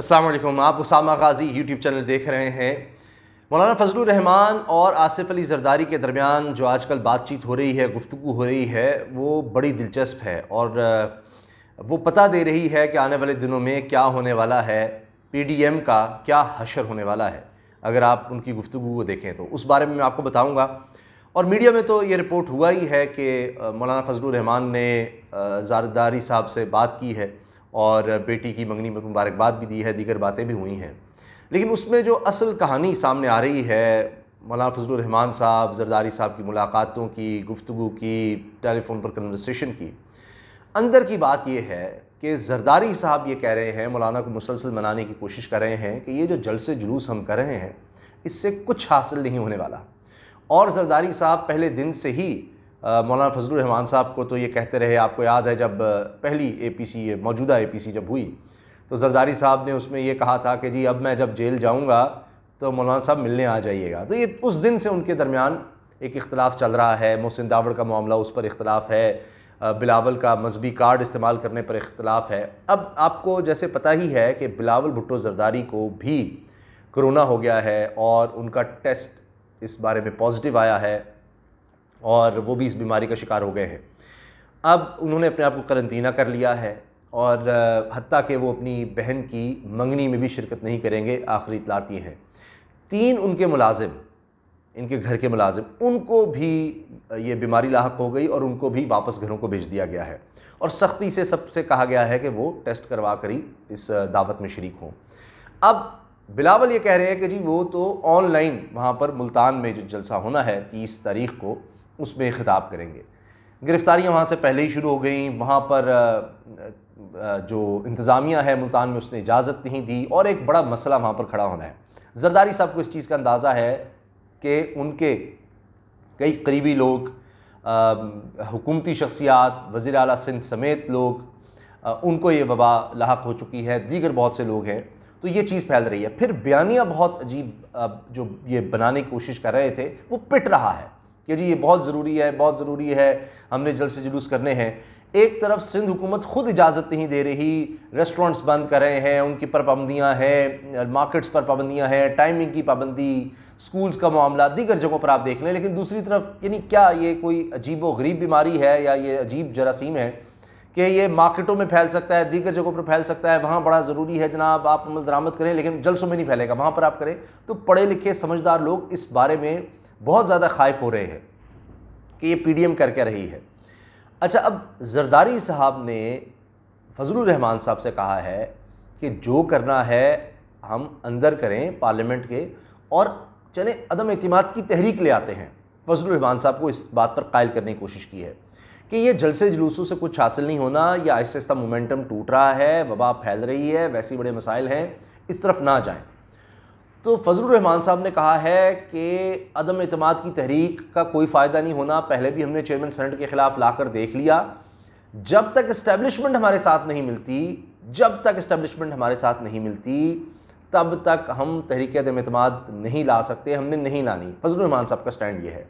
असलम आप उसामा गाजी YouTube channel देख रहे हैं मौलाना फजल रहमान और आसिफ अली जरदारी के दरमियान जो आजकल बातचीत हो रही है गुफ्तु हो रही है वो बड़ी दिलचस्प है और वो पता दे रही है कि आने वाले दिनों में क्या होने वाला है पीडीएम का क्या हशर होने वाला है अगर आप उनकी गुफ्तु को देखें तो उस बारे में मैं आपको बताऊँगा और मीडिया में तो ये रिपोर्ट हुआ ही है कि मौलाना फजल रहमान ने जारदारी साहब से बात की है और बेटी की मंगनी में मुबारकबाद भी दी है दीगर बातें भी हुई हैं लेकिन उसमें जो असल कहानी सामने आ रही है मौलाना फजलरहमान साहब जरदारी साहब की मुलाकातों की गुफ्तु की टेलीफोन पर कन्वर्सेशन की अंदर की बात यह है कि जरदारी साहब ये कह रहे हैं मौलाना को मुसलसल मनाने की कोशिश कर रहे हैं कि ये जो जलसे जुलूस हम कर रहे हैं इससे कुछ हासिल नहीं होने वाला और जरदारी साहब पहले दिन से ही मौलाना फजल रहमान साहब को तो ये कहते रहे आपको याद है जब पहली एपीसी मौजूदा एपीसी जब हुई तो जरदारी साहब ने उसमें ये कहा था कि जी अब मैं जब जेल जाऊँगा तो मौलाना साहब मिलने आ जाइएगा तो ये उस दिन से उनके दरमियान एक इख्तलाफ चल रहा है मोहसिन दावड़ का मामला उस पर इख्तलाफ है बिलावल का मजहबी कार्ड इस्तेमाल करने पर इख्तलाफ है अब आपको जैसे पता ही है कि बिलावल भुट्टो जरदारी को भी कोरोना हो गया है और उनका टेस्ट इस बारे में पॉजिटिव आया है और वो भी इस बीमारी का शिकार हो गए हैं अब उन्होंने अपने आप को करंतना कर लिया है और हती कि वो अपनी बहन की मंगनी में भी शिरकत नहीं करेंगे आखिरी इतलाती हैं तीन उनके मुलाजिम इनके घर के मुलाजिम उनको भी ये बीमारी लाक हो गई और उनको भी वापस घरों को भेज दिया गया है और सख्ती से सबसे कहा गया है कि वो टेस्ट करवा कर ही इस दावत में शरीक हों अब बिलावल ये कह रहे हैं कि जी वो तो ऑनलाइन वहाँ पर मुल्तान में जो जलसा होना है तीस तारीख को उसमें ख़िताब करेंगे गिरफ़्तारियाँ वहाँ से पहले ही शुरू हो गई वहाँ पर जो इंतज़ामिया है मुल्तान में उसने इजाज़त नहीं दी और एक बड़ा मसला वहाँ पर खड़ा होना है जरदारी साहब को इस चीज़ का अंदाज़ा है कि उनके कई करीबी लोग हुकूमती शख्सियात वज़ी अल सिंध समेत लोग आ, उनको ये वबा लाक हो चुकी है दीगर बहुत से लोग हैं तो ये चीज़ फैल रही है फिर बयानिया बहुत अजीब जो ये बनाने की कोशिश कर रहे थे वो पिट रहा है कि जी ये बहुत ज़रूरी है बहुत ज़रूरी है हमने जल्द से जुलूस करने हैं एक तरफ सिंध हुकूमत खुद इजाज़त नहीं दे रही रेस्टोरेंट्स बंद कर रहे हैं उनकी पर पाबंदियाँ हैं मार्केट्स पर पाबंदियाँ हैं टाइमिंग की पाबंदी स्कूल्स का मामला दीगर जगहों पर आप देख लें लेकिन दूसरी तरफ यानी क्या ये कोई अजीब व गरीब बीमारी है या ये अजीब जरासीम है कि ये मार्केटों में फैल सकता है दीगर जगहों पर फैल सकता है वहाँ बड़ा ज़रूरी है जनाब आप अमल दरामद करें लेकिन जलसों में नहीं फैलेगा वहाँ पर आप करें तो पढ़े लिखे समझदार लोग इस बारे में बहुत ज़्यादा खाइफ हो रहे हैं कि ये पीडीएम कर क्या रही है अच्छा अब जरदारी साहब ने फजल रहमान साहब से कहा है कि जो करना है हम अंदर करें पार्लियामेंट के और चले अदम अतमाद की तहरीक ले आते हैं फजल रहमान साहब को इस बात पर कायल करने की कोशिश की है कि ये जलसे जुलूसों से कुछ हासिल नहीं होना या आहिस्ता आहिस्ता मोमेंटम टूट रहा है वबा फैल रही है वैसे बड़े मसाइल हैं इस तरफ ना जाएं तो फजल रहमान साहब ने कहा है कि अदम अतमाद की तहरीक का कोई फ़ायदा नहीं होना पहले भी हमने चेयरमैन सेनेट के ख़िलाफ़ ला कर देख लिया जब तक इस्टेबलिशमेंट हमारे साथ नहीं मिलती जब तक इस्टेबलिशमेंट हमारे साथ नहीं मिलती तब तक हम तहरीक अदम अतमाद नहीं ला सकते हमने नहीं लानी फजल रहमान साहब का स्टैंड ये है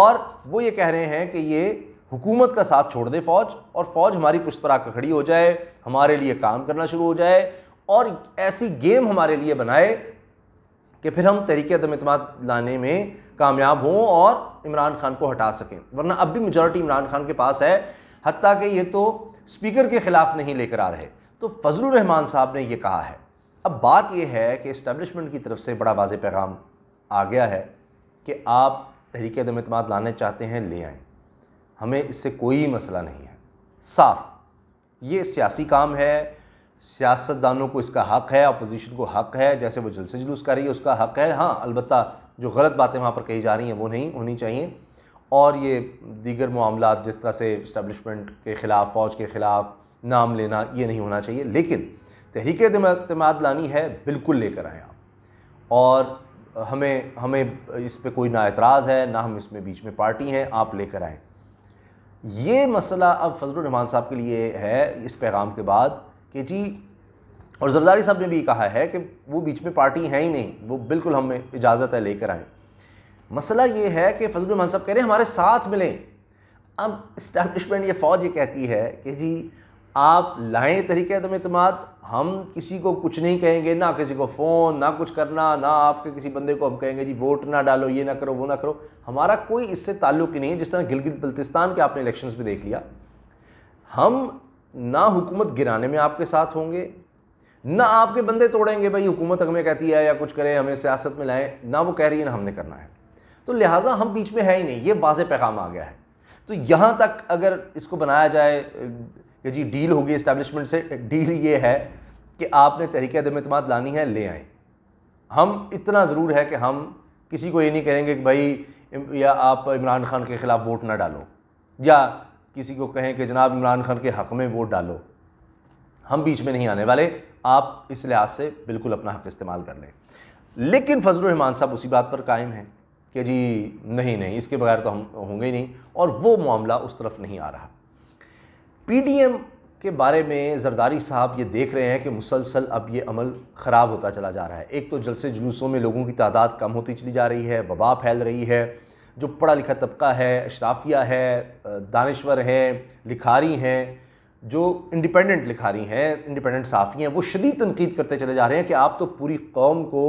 और वो ये कह रहे हैं कि ये हुकूमत का साथ छोड़ दे फ़ौज और फ़ौज हमारी पुष्प पर आकर खड़ी हो जाए हमारे लिए काम करना शुरू हो जाए और ऐसी गेम हमारे लिए बनाए कि फिर हम तरीके अदम अतमाद लाने में कामयाब हों और इमरान खान को हटा सकें वरना अब भी मेजॉरिटी इमरान खान के पास है हती कि ये तो स्पीकर के ख़िलाफ़ नहीं लेकर आ रहे तो फजल रहमान साहब ने यह कहा है अब बात यह है कि इस्टबलिशमेंट की तरफ से बड़ा वाज पैगाम आ गया है कि आप तहरीक अदम अतमाद लाना चाहते हैं ले आएँ हमें इससे कोई मसला नहीं है साफ ये सियासी काम है सियासतदानों को इसका हक है अपोजिशन को हक है जैसे वो जलसे जुलूस कर रही है उसका हक है हाँ अलबत् जो गलत बातें वहाँ पर कही जा रही हैं वो नहीं होनी चाहिए और ये दीगर मामला जिस तरह से इस्टबलिशमेंट के ख़िलाफ़ फ़ौज के ख़िलाफ़ नाम लेना ये नहीं होना चाहिए लेकिन तहरीक अतमाद लानी है बिल्कुल लेकर आएँ आप और हमें हमें इस पर कोई ना एतराज़ है ना हम इसमें बीच में पार्टी हैं आप लेकर आएँ ये मसला अब फजल रहमान साहब के लिए है इस पैगाम के बाद कि जी और जरदारी साहब ने भी कहा है कि वो बीच में पार्टी है ही नहीं वो बिल्कुल हमें इजाज़त है लेकर आए मसला ये है कि फजल मान साहब कह रहे हैं हमारे साथ मिलें अब इस्टबलिशमेंट ये फ़ौज ये कहती है कि जी आप लाएँ तरीके तो अतमाद हम किसी को कुछ नहीं कहेंगे ना किसी को फ़ोन ना कुछ करना ना आपके किसी बंदे को हम कहेंगे जी वोट ना डालो ये ना करो वो ना करो हमारा कोई इससे ताल्लुक़ ही नहीं है जिस तरह गिलगित बल्तिस्तान के आपने इलेक्शन में देख लिया हम ना हुकूमत गिराने में आपके साथ होंगे ना आपके बंदे तोड़ेंगे भाई हुकूमत हमें कहती है या कुछ करें हमें सियासत में लाएं ना वो कह रही है ना हमने करना है तो लिहाजा हम बीच में है ही नहीं ये वाज पैगाम आ गया है तो यहाँ तक अगर इसको बनाया जाए कि जी डील होगी इस्टेब्लिशमेंट से डील ये है कि आपने तहरीक दम अतमाद लानी है ले आएँ हम इतना ज़रूर है कि हम किसी को ये नहीं कहेंगे कि भाई या आप इमरान खान के ख़िलाफ़ वोट ना डालो या किसी को कहें कि जनाब इमरान खान के हक़ में वोट डालो हम बीच में नहीं आने वाले आप इस लिहाज से बिल्कुल अपना हक़ इस्तेमाल कर लें लेकिन फजल रहमान साहब उसी बात पर कायम हैं कि जी नहीं नहीं इसके बगैर तो हम होंगे ही नहीं और वो मामला उस तरफ नहीं आ रहा पीडीएम के बारे में जरदारी साहब ये देख रहे हैं कि मुसलसल अब ये अमल ख़राब होता चला जा रहा है एक तो जलसे जुलूसों में लोगों की तादाद कम होती चली जा रही है वबा फैल रही है जो पढ़ा लिखा तबका है अशराफिया है दानश्वर हैं लिखारी हैं जो इंडिपेंडेंट लिखारी हैं इंडिपेंडेंट साफ़ी हैं वो शदीद तनकीद करते चले जा रहे हैं कि आप तो पूरी कौम को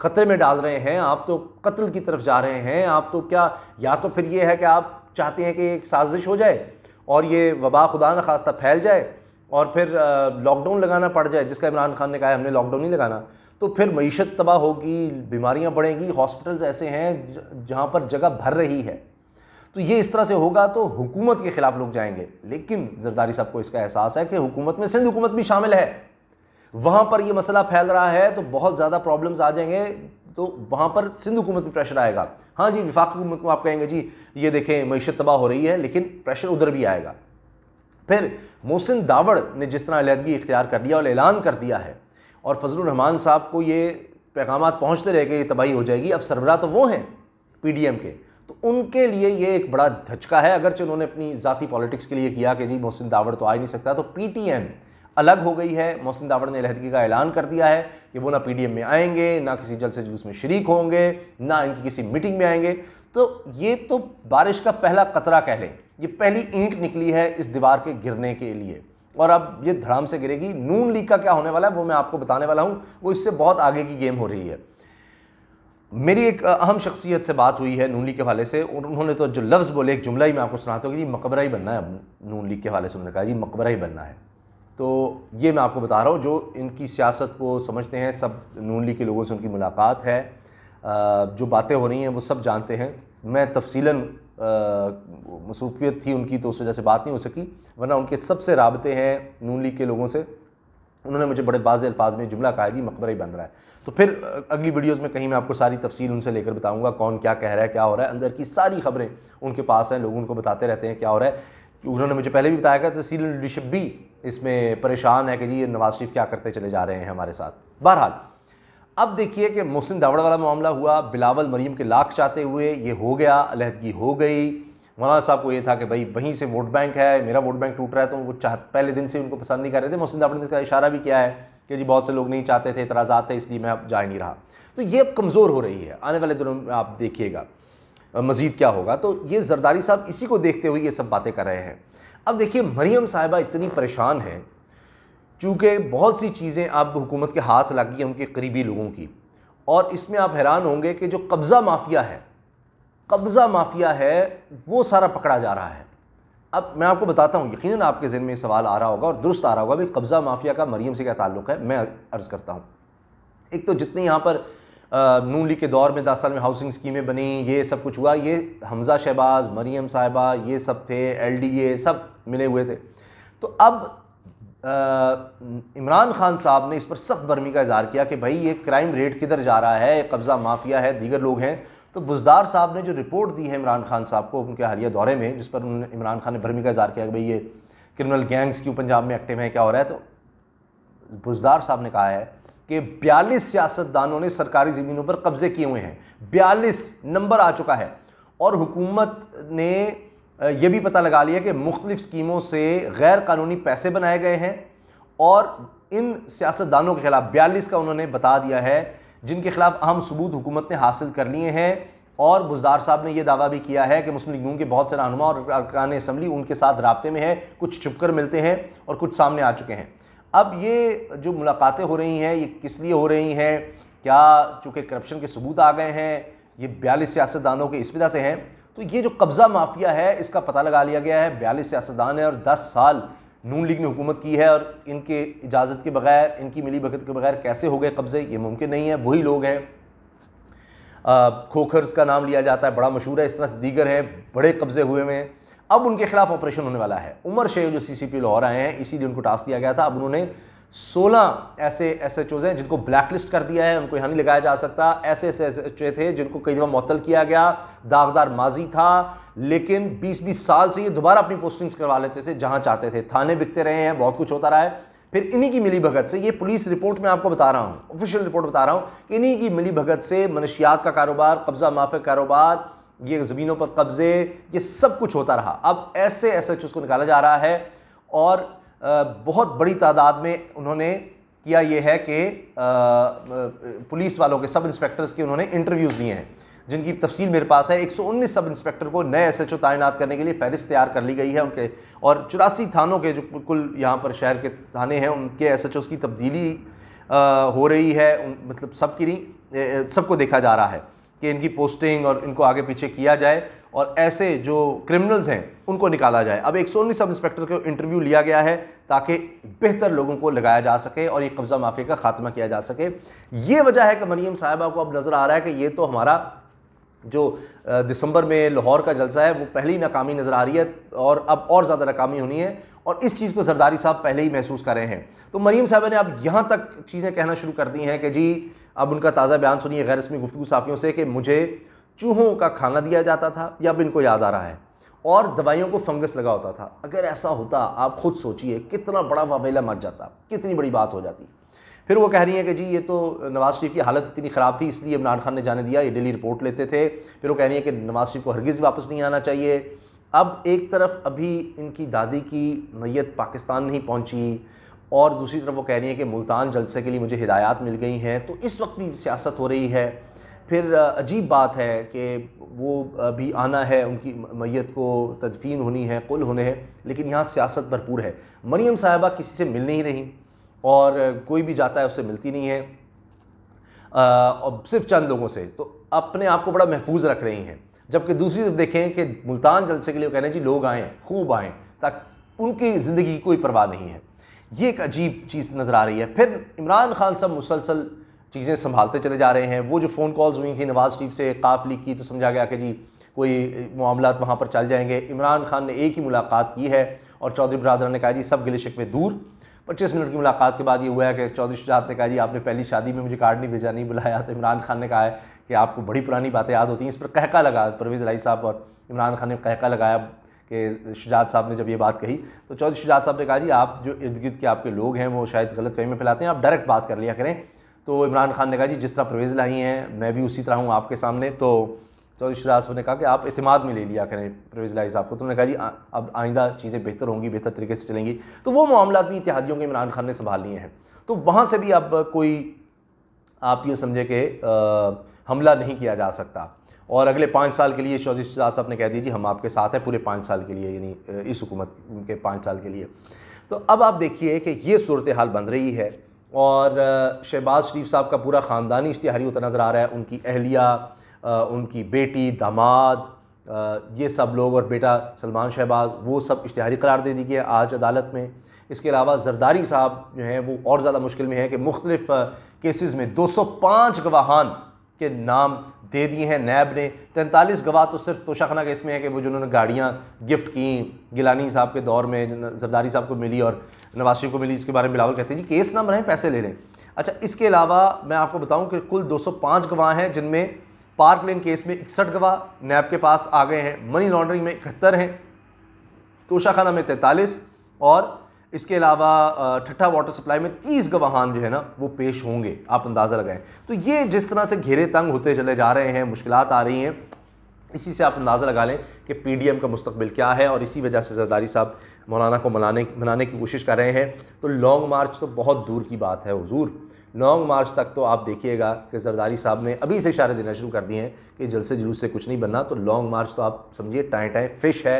ख़तरे में डाल रहे हैं आप तो कत्ल की तरफ जा रहे हैं आप तो क्या या तो फिर ये है कि आप चाहते हैं कि एक साजिश हो जाए और ये वबा खुदा न खास्ता फैल जाए और फिर लॉकडाउन लगाना पड़ जाए जिसका इमरान खान ने कहा है हमने लॉकडाउन नहीं लगाना तो फिर मीशत तबाह होगी बीमारियां बढ़ेंगी हॉस्पिटल्स ऐसे हैं जहां पर जगह भर रही है तो ये इस तरह से होगा तो हुकूमत के ख़िलाफ़ लोग जाएंगे लेकिन जरदारी साहब को इसका एहसास है कि हुकूमत में सिंध हुकूमत भी शामिल है वहाँ पर ये मसला फैल रहा है तो बहुत ज़्यादा प्रॉब्लम्स आ जाएंगे तो वहाँ पर सिंध हुकूमत में प्रेशर आएगा हाँ जी विफाक हुकूमत को आप कहेंगे जी ये देखें मीशत तबाह हो रही है लेकिन प्रेशर उधर भी आएगा फिर मोहसिन दावड़ ने जिस तरह अलहदगी इख्तियार कर लिया और ऐलान कर दिया है और फजलरहमान साहब को ये पैगाम पहुँचते रहे कि तबाही हो जाएगी अब सरबरा तो वो हैं पी के तो उनके लिए ये एक बड़ा धचका है अगरचे उन्होंने अपनी ज़ाती पॉलिटिक्स के लिए किया कि जी मोहसिन दावड़ तो आ ही नहीं सकता तो पी अलग हो गई है मोहसिन दावड़ ने लहदगी का ऐलान कर दिया है कि वो ना पी में आएंगे ना किसी जलसे जुलूस में शरीक होंगे ना इनकी किसी मीटिंग में आएंगे तो ये तो बारिश का पहला कतरा कह लें ये पहली ईंट निकली है इस दीवार के गिरने के लिए और अब ये धड़ाम से गिरेगी नून लीग का क्या होने वाला है वो मैं आपको बताने वाला हूँ वो इससे बहुत आगे की गेम हो रही है मेरी एक अहम शख्सियत से बात हुई है नून लीग के हवाले से उन्होंने तो जो लफ्ज़ बोले एक जुमला ही मैं आपको सुनाता हूँ कि जी मकबरा ही बनना है अब नून लीग के हवाले से उन्होंने कहा जी मकबरा ही बनना है तो ये मैं आपको बता रहा हूँ जो इनकी सियासत को समझते हैं सब नून लीग के लोगों से उनकी मुलाकात है जो बातें हो रही हैं वो सब जानते हैं मैं तफसीला मसरूफियत थी उनकी तो उस वजह से बात नहीं हो सकी वरना उनके सबसे रबते हैं नून लीग के लोगों से उन्होंने मुझे बड़े बाज़ अल्फाज में जुमला कहा जी मकबरा ही बन रहा है तो फिर अगली वीडियोस में कहीं मैं आपको सारी तफसील उनसे लेकर बताऊंगा कौन क्या कह रहा है क्या हो रहा है अंदर की सारी खबरें उनके पास हैं लोग उनको बताते रहते हैं क्या हो रहा है उन्होंने मुझे पहले भी बताया था तहसील भी इसमें परेशान है कि जी ये नवाज शरीफ क्या करते चले जा रहे हैं हमारे साथ बहरहाल अब देखिए कि मोहसिन दावड़ वाला मामला हुआ बिलावल मरीम के लाख चाहते हुए ये हो गया अलहदगी हो गई मौलाना साहब को ये था कि भाई वहीं से वोट बैंक है मेरा वोट बैंक टूट रहा है तो वो चाह पहले दिन से उनको पसंद नहीं कर रहे थे मोहसिन दावड़ ने इसका इशारा भी किया है कि जी बहुत से लोग नहीं चाहते थे इतराज़ा थे इसलिए मैं अब जा नहीं रहा तो ये अब कमज़ोर हो रही है आने वाले दिनों में आप देखिएगा मज़ीद क्या होगा तो ये जरदारी साहब इसी को देखते हुए ये सब बातें कर रहे हैं अब देखिए मरीम साहिबा इतनी परेशान हैं चूँकि बहुत सी चीज़ें अब हुकूमत के हाथ गई हैं उनके करीबी लोगों की और इसमें आप हैरान होंगे कि जो कब्ज़ा माफिया है कब्ज़ा माफिया है वो सारा पकड़ा जा रहा है अब मैं आपको बताता हूँ यकीन आपके जहन में सवाल आ रहा होगा और दुरुस्त आ रहा होगा भी कब्ज़ा माफिया का मरीम से क्या ताल्लुक़ है मैं अर्ज़ करता हूँ एक तो जितने यहाँ पर नून लीग के दौर में दस साल में हाउसिंग स्कीमें बनी ये सब कुछ हुआ ये हमजा शहबाज मरीम साहिबा ये सब थे एल डी ए सब मिले हुए थे तो अब इमरान खान साहब ने इस पर सख्त बर्मी का इजहार किया कि भाई ये क्राइम रेट किधर जा रहा है कब्ज़ा माफिया है दीगर लोग हैं तो बुजदार साहब ने जो रिपोर्ट दी है इमरान खान साहब को उनके हालिया दौरे में जिस पर उन्होंने इमरान खान ने बर्मी का इजहार किया कि भाई ये क्रिमिनल गैंग्स क्यों पंजाब में एक्टिव हैं क्या हो रहा है तो बुजदार साहब ने कहा है कि बयालीस सियासतदानों ने सरकारी ज़मीनों पर कब्ज़े किए हुए हैं बयालीस नंबर आ चुका है और हुकूमत ने ये भी पता लगा लिया कि मुख्तलिफ स्कीमों से गैर कानूनी पैसे बनाए गए हैं और इन सियासतदानों के ख़िलाफ़ बयालीस का उन्होंने बता दिया है जिनके ख़िलाफ़ अहम सबूत हुकूमत ने हासिल कर लिए हैं और बुजदार साहब ने यह दावा भी किया है कि मुस्लिम लीग नून के बहुत से रहनुमा और अरकान इसम्बली उनके साथ रबते में है कुछ छुपकर मिलते हैं और कुछ सामने आ चुके हैं अब ये जो मुलाकातें हो रही हैं ये किस लिए हो रही हैं क्या चूँकि करप्शन के सबूत आ गए हैं ये बयालीस सियासतदानों के इस वजह से हैं तो ये जो कब्ज़ा माफिया है इसका पता लगा लिया गया है बयालीस सियासतदान है और दस साल नून लीग ने हुकूमत की है और इनके इजाज़त के बगैर इनकी मिली भगत के बगैर कैसे हो गए कब्ज़े ये मुमकिन नहीं है वही लोग हैं खोखर्स का नाम लिया जाता है बड़ा मशहूर है इस तरह से दीगर हैं बड़े कब्ज़े हुए हुए हैं अब उनके खिलाफ ऑपरेशन होने वाला है उमर शेख जो सी सी पी लाहौर आए हैं इसीलिए उनको टास्क दिया गया था अब उन्होंने सोलह ऐसे एस एच हैं जिनको ब्लैकलिस्ट कर दिया है उनको यहाँ नहीं लगाया जा सकता ऐसे ऐसे एस एच थे जिनको कई दफ़ा मअतल किया गया दागदार माजी था लेकिन 20-20 साल से ये दोबारा अपनी पोस्टिंग्स करवा लेते थे जहाँ चाहते थे थाने बिकते रहे हैं बहुत कुछ होता रहा है फिर इन्हीं की मिली भगत से ये पुलिस रिपोर्ट में आपको बता रहा हूँ ऑफिशियल रिपोर्ट बता रहा हूँ इन्हीं की मिली भगत से मनशियात का कारोबार कब्ज़ा माफिक कारोबार ये ज़मीनों पर कब्ज़े ये सब कुछ होता रहा अब ऐसे ऐसे को निकाला जा रहा है और बहुत बड़ी तादाद में उन्होंने किया ये है कि पुलिस वालों के सब इंस्पेक्टर्स के उन्होंने इंटरव्यूज़ लिए हैं जिनकी तफसील मेरे पास है 119 सब इंस्पेक्टर को नए एस एच ओ तैनात करने के लिए फहरिस्त तैयार कर ली गई है उनके और चौरासी थानों के जो कुल यहाँ पर शहर के थाने हैं उनके एस एच ओज़ की तब्दीली हो रही है मतलब सबकी नहीं सबको देखा जा रहा है कि इनकी पोस्टिंग और इनको आगे पीछे किया जाए और ऐसे जो क्रिमिनल्स हैं उनको निकाला जाए अब एक सब इंस्पेक्टर का इंटरव्यू लिया गया है ताकि बेहतर लोगों को लगाया जा सके और ये कब्ज़ा माफिया का खात्मा किया जा सके ये वजह है कि मरीम साहिबा को अब नज़र आ रहा है कि ये तो हमारा जो दिसंबर में लाहौर का जलसा है वो पहली नाकामी नज़र आ रही है और अब और ज़्यादा नाकामी होनी है और इस चीज़ को सरदारी साहब पहले ही महसूस कर रहे हैं तो मरीम साहबा ने अब यहाँ तक चीज़ें कहना शुरू कर दी हैं कि जी अब उनका ताज़ा बयान सुनिए गैर रस्मी गुफ्तु साफियों से कि मुझे चूहों का खाना दिया जाता था या अब इनको याद आ रहा है और दवाइयों को फंगस लगा होता था अगर ऐसा होता आप खुद सोचिए कितना बड़ा वावेला मच जाता कितनी बड़ी बात हो जाती फिर वो कह रही हैं कि जी ये तो नवाज़ शरीफ की हालत इतनी ख़राब थी इसलिए इमरान खान ने जाने दिया ये डेली रिपोर्ट लेते थे फिर वो कह रही हैं कि नवाज़ शरीफ को हरगिज़ वापस नहीं आना चाहिए अब एक तरफ अभी इनकी दादी की नैयत पाकिस्तान नहीं पहुंची और दूसरी तरफ वो कह रही हैं कि मुल्तान जलसे के लिए मुझे हिदायत मिल गई हैं तो इस वक्त भी सियासत हो रही है फिर अजीब बात है कि वो अभी आना है उनकी मैत को तदफीन होनी है कुल होने हैं लेकिन यहाँ सियासत भरपूर है मरीम साहबा किसी से मिल नहीं रही और कोई भी जाता है उससे मिलती नहीं है और सिर्फ चंद लोगों से तो अपने आप को बड़ा महफूज रख रही हैं जबकि दूसरी तरफ देखें कि मुल्तान जलसे के लिए कह रहे हैं जी लोग आएँ खूब आएँ ताकि उनकी ज़िंदगी की कोई परवाह नहीं है ये एक अजीब चीज़ नज़र आ रही है फिर इमरान खान साहब मुसलसल चीज़ें संभालते चले जा रहे हैं वो जो फ़ोन कॉल्स हुई थी नवाज़ शरीफ से काफ लीग की तो समझा गया कि जी कोई मामला वहाँ पर चल जाएंगे इमरान खान ने एक ही मुलाकात की है और चौधरी बरदरान ने कहा जी सब गिले शिकवे दूर पच्चीस मिनट की मुलाकात के बाद ये हुआ है कि चौधरी शुजात ने कहा जी आपने पहली शादी में मुझे कार्ड नहीं भेजा नहीं बुलाया तो इमरान खान ने कहा है कि आपको बड़ी पुरानी बातें याद होती हैं इस पर कहका लगा परवेज़ राई साहब और इमरान खान ने कहका लगाया कि शुजात साहब ने जब ये बात कही तो चौधरी शुजात साहब ने कहा जी आप जो इर्द गिर्द के आपके लोग हैं वो शायद गलत फहमी फैलाते हैं आप डायरेक्ट बात कर लिया करें तो इमरान खान ने कहा जी जिस तरह परवेज़ लाई हैं मैं भी उसी तरह हूँ आपके सामने तो चौधरी शिराज ने कहा कि आप अतमाद में ले लिया करें परवेज़ लाई साहब को तो उन्होंने कहा जी आ, अब आइंदा चीज़ें बेहतर होंगी बेहतर तरीके से चलेंगी तो वो मामला भी इतिहादियों के इमरान खान ने संभाल लिए हैं तो वहाँ से भी अब कोई आप ये समझे कि हमला नहीं किया जा सकता और अगले पाँच साल के लिए चौधरी शिराज साहब ने कह दिया जी हम आपके साथ हैं पूरे पाँच साल के लिए यानी इस हुकूमत के पाँच साल के लिए तो अब आप देखिए कि ये सूरत हाल बन रही है और शहबाज शरीफ साहब का पूरा ख़ानदानी इश्तहारी होता नज़र आ रहा है उनकी अहलिया उनकी बेटी दामाद ये सब लोग और बेटा सलमान शहबाज वो सब इश्तहारी करार दे दी गई आज अदालत में इसके अलावा जरदारी साहब जो हैं वो और ज़्यादा मुश्किल में है कि मुख्तलिफ़ केसेस में 205 गवाहान के नाम दे दिए हैं नैब ने तैंतालीस गवाह तो सिर्फ तोशाखाना केस में है कि वो जिन्होंने गाड़ियाँ गिफ्ट की गिलानी साहब के दौर में जरदारी साहब को मिली और नवासी को मिली इसके बारे में बिलावल कहते हैं जी केस ना बनाएं पैसे ले लें अच्छा इसके अलावा मैं आपको बताऊं कि कुल 205 गवाह हैं जिनमें पार्क लेन केस में इकसठ गवाह नैब के पास आ गए हैं मनी लॉन्ड्रिंग में इकहत्तर हैं तोशाखाना में तैंतालीस और इसके अलावा ठट्ठा वाटर सप्लाई में तीस गवाहान जो है ना वो पेश होंगे आप अंदाज़ा लगाएं तो ये जिस तरह से घेरे तंग होते चले जा रहे हैं मुश्किल आ रही हैं इसी से आप अंदाज़ा लगा लें कि पीडीएम का मुस्तबिल क्या है और इसी वजह से जरदारी साहब मौलाना को मनाने मनाने की कोशिश कर रहे हैं तो लॉन्ग मार्च तो बहुत दूर की बात है हजूर लॉन्ग मार्च तक तो आप देखिएगा कि जरदारी साहब ने अभी से इशारे देना शुरू कर दिए हैं कि जलसे जुलूस से कुछ नहीं बनना तो लॉन्ग मार्च तो आप समझिए टाएँ टाएँ फिश है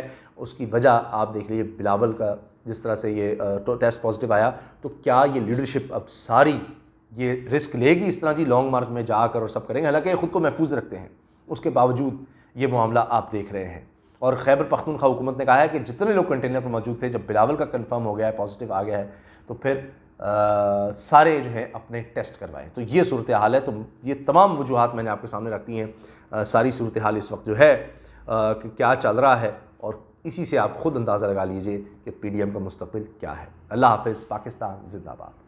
उसकी वजह आप देख लीजिए बिलावल का जिस तरह से ये तो टेस्ट पॉजिटिव आया तो क्या ये लीडरशिप अब सारी ये रिस्क लेगी इस तरह जी लॉन्ग मार्च में जाकर और सब करेंगे हालांकि ख़ुद को महफूज रखते हैं उसके बावजूद ये मामला आप देख रहे हैं और खैबर पख्तूनखा हुकूमत ने कहा है कि जितने लोग कंटेनर पर मौजूद थे जब बिलावल का कन्फर्म हो गया है पॉजिटिव आ गया है तो फिर आ, सारे जो हैं अपने टेस्ट करवाएं तो ये सूरत हाल है तो ये तमाम वजूहत मैंने आपके सामने रख दी हैं सारी सूरत हाल इस वक्त जो है आ, कि क्या चल रहा है और इसी से आप खुद अंदाज़ा लगा लीजिए कि पी डी एम का मुस्तबिल क्या है अल्लाह हाफ़ पाकिस्तान जिंदाबाद